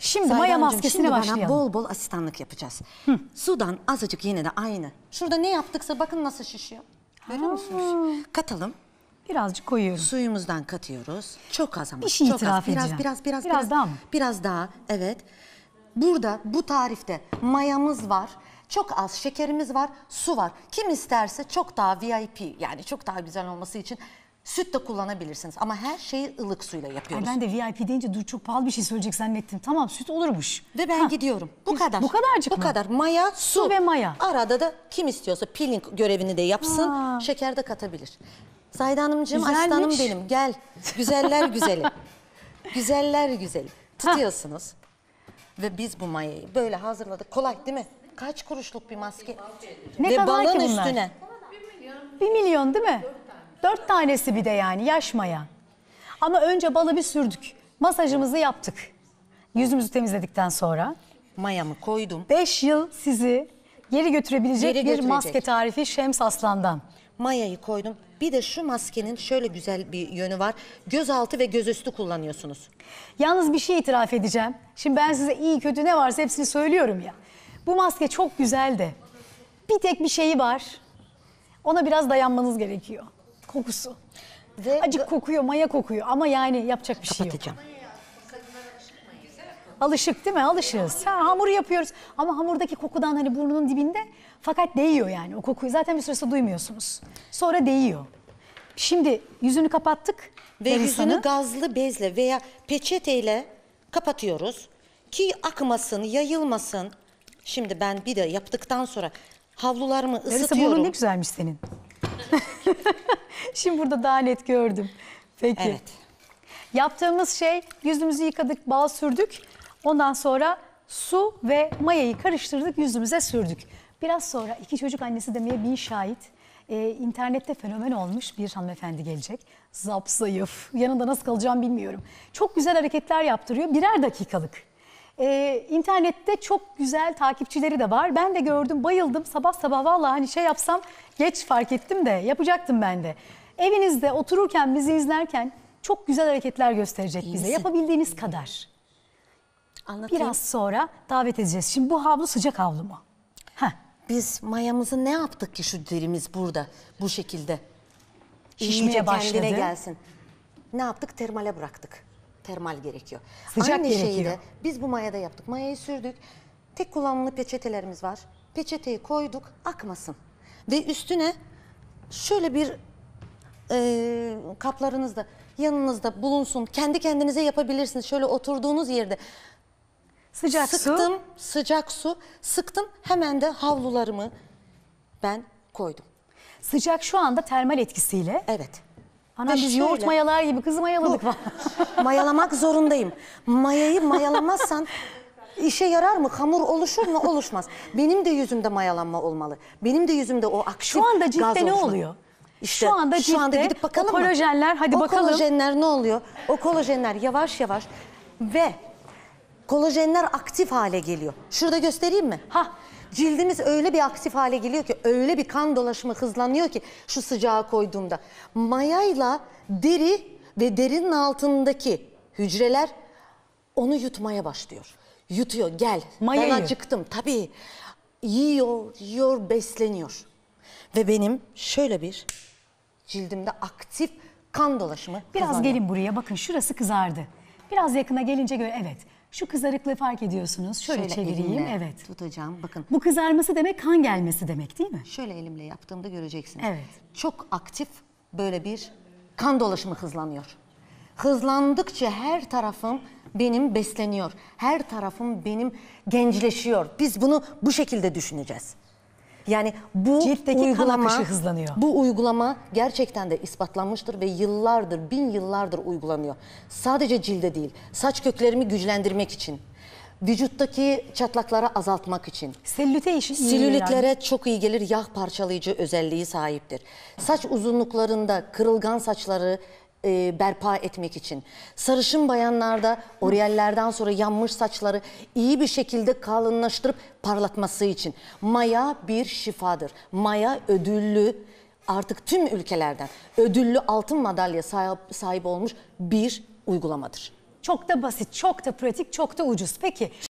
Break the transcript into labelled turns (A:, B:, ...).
A: Şimdi Sayın Maya maskesine şimdi başlayalım. bol bol asistanlık yapacağız. Hı. Sudan azıcık yine de aynı. Şurada ne yaptıksa bakın nasıl şişiyor. Görüyor musunuz? Katalım. Birazcık koyuyoruz. Suyumuzdan katıyoruz. Çok az ama. Bir şey itiraf edeceğim. Biraz, biraz, biraz, biraz, biraz daha mı? Biraz daha, evet. Burada bu tarifte mayamız var. Çok az şekerimiz var, su var. Kim isterse çok daha VIP yani çok daha güzel olması için Süt de kullanabilirsiniz ama her şeyi ılık suyla yapıyoruz. Ay ben de
B: VIP deyince dur çok pahalı bir şey söyleyecek zannettim. Tamam
A: süt olurmuş. Ve ben ha. gidiyorum. Bu kadar. Bu kadarcık Bu kadar. Maya, su. Su ve maya. Arada da kim istiyorsa peeling görevini de yapsın. Ha. Şeker de katabilir. Zayda Hanımcığım Güzelmiş. aslanım benim gel. Güzeller güzeli. Güzeller güzeli. Tutuyorsunuz.
B: Ve biz bu mayayı
A: böyle hazırladık. Kolay değil mi? Kaç kuruşluk bir maske? Ne ve kadar balın ki bunlar? üstüne.
B: Bir milyon değil mi? Dört tanesi bir de yani yaşmaya. Ama önce balı bir sürdük. Masajımızı yaptık. Yüzümüzü temizledikten sonra. Mayamı koydum. Beş yıl sizi geri götürebilecek Geri bir maske
A: tarifi Şems Aslan'dan. Mayayı koydum. Bir de şu maskenin şöyle güzel
B: bir yönü var. Göz altı ve göz üstü kullanıyorsunuz. Yalnız bir şey itiraf edeceğim. Şimdi ben size iyi kötü ne varsa hepsini söylüyorum ya. Bu maske çok güzel de. Bir tek bir şeyi var. Ona biraz dayanmanız gerekiyor kokusu. Ve Acık kokuyor, maya kokuyor ama yani yapacak bir şey yok. Kapatacağım. Alışık değil mi? Alışığız. Ha, hamur yapıyoruz ama hamurdaki kokudan hani burnunun dibinde fakat değiyor yani o kokuyu. Zaten bir süresi duymuyorsunuz. Sonra değiyor. Şimdi yüzünü kapattık. Ve Melisa'nın. yüzünü gazlı bezle veya peçeteyle kapatıyoruz.
A: Ki akmasın, yayılmasın. Şimdi ben bir de yaptıktan sonra
B: havlularımı Melisa, ısıtıyorum. burnun ne güzelmiş senin. Şimdi burada daha net gördüm. Peki. Evet. Yaptığımız şey yüzümüzü yıkadık, bal sürdük. Ondan sonra su ve mayayı karıştırdık, yüzümüze sürdük. Biraz sonra iki çocuk annesi demeye bir şahit. Ee, internette fenomen olmuş bir hanımefendi gelecek. Zap zayıf. Yanında nasıl kalacağım bilmiyorum. Çok güzel hareketler yaptırıyor. Birer dakikalık. Ee, internette çok güzel takipçileri de var. Ben de gördüm, bayıldım. Sabah sabah vallahi hani şey yapsam geç fark ettim de yapacaktım ben de. Evinizde otururken bizi izlerken çok güzel hareketler gösterecek İyi bize. Yapabildiğiniz kadar. Anlatayım. Biraz sonra davet edeceğiz. Şimdi bu havlu sıcak havlu mu? Heh. Biz mayamızı
A: ne yaptık ki şu derimiz burada bu şekilde? Şişmeye İyice başladı. kendine gelsin. Ne yaptık? Termale bıraktık. Termal gerekiyor. Sıcak Aynı şeyi de biz bu mayada yaptık. Mayayı sürdük. Tek kullanımlı peçetelerimiz var. Peçeteyi koyduk akmasın. Ve üstüne şöyle bir e, kaplarınızda yanınızda bulunsun. Kendi kendinize yapabilirsiniz. Şöyle oturduğunuz yerde sıcak sıktım, su. sıcak su sıktım. Hemen de havlularımı ben koydum. Sıcak şu anda termal etkisiyle. Evet.
B: Ana biz şöyle, yoğurt mayalar
A: gibi kızı mayaladık. Bu, mayalamak zorundayım. Mayayı mayalamazsan işe yarar mı? Hamur oluşur mu? Oluşmaz. Benim de yüzümde mayalanma olmalı. Benim de yüzümde o aktif gaz Şu anda ciltte ne oluşmalı. oluyor? İşte, şu anda şu anda gidip bakalım mı? kolajenler hadi o bakalım. kolajenler ne oluyor? O kolajenler yavaş yavaş ve kolajenler aktif hale geliyor. Şurada göstereyim mi? Ha cildimiz öyle bir aktif hale geliyor ki öyle bir kan dolaşımı hızlanıyor ki şu sıcağı koyduğumda. Mayayla deri ve derinin altındaki hücreler onu yutmaya başlıyor. Yutuyor gel Mayayı. ben acıktım tabii. Yiyor, yiyor,
B: besleniyor. Ve benim şöyle bir cildimde aktif kan dolaşımı Biraz kazanıyor. gelin buraya bakın şurası kızardı. Biraz yakına gelince göre evet. Şu kızarıklığı fark ediyorsunuz. Şöyle, çevireyim. Evet.
A: tutacağım. Bakın
B: Bu kızarması demek kan gelmesi demek değil mi? şöyle elimle
A: yaptığımda göreceksiniz. Evet.
B: Çok aktif böyle bir kan
A: dolaşımı hızlanıyor. Hızlandıkça her tarafım benim besleniyor. Her tarafım benim gençleşiyor. Biz bunu bu şekilde düşüneceğiz. Yani bu Ciltteki uygulama, kan hızlanıyor. Bu uygulama gerçekten de ispatlanmıştır ve yıllardır, bin yıllardır uygulanıyor. Sadece cilde değil, saç köklerimi güçlendirmek için vücuttaki çatlakları azaltmak için. Selülite işi iyi Silülitlere yani. çok iyi gelir. Yağ parçalayıcı özelliği sahiptir. Saç uzunluklarında kırılgan saçları e, berpa etmek için. Sarışın bayanlarda oryellerden sonra yanmış saçları iyi bir şekilde kalınlaştırıp parlatması için. Maya bir şifadır. Maya ödüllü artık tüm ülkelerden ödüllü altın madalya
B: sahip, sahip olmuş bir uygulamadır. Çok da basit, çok da pratik, çok da ucuz. Peki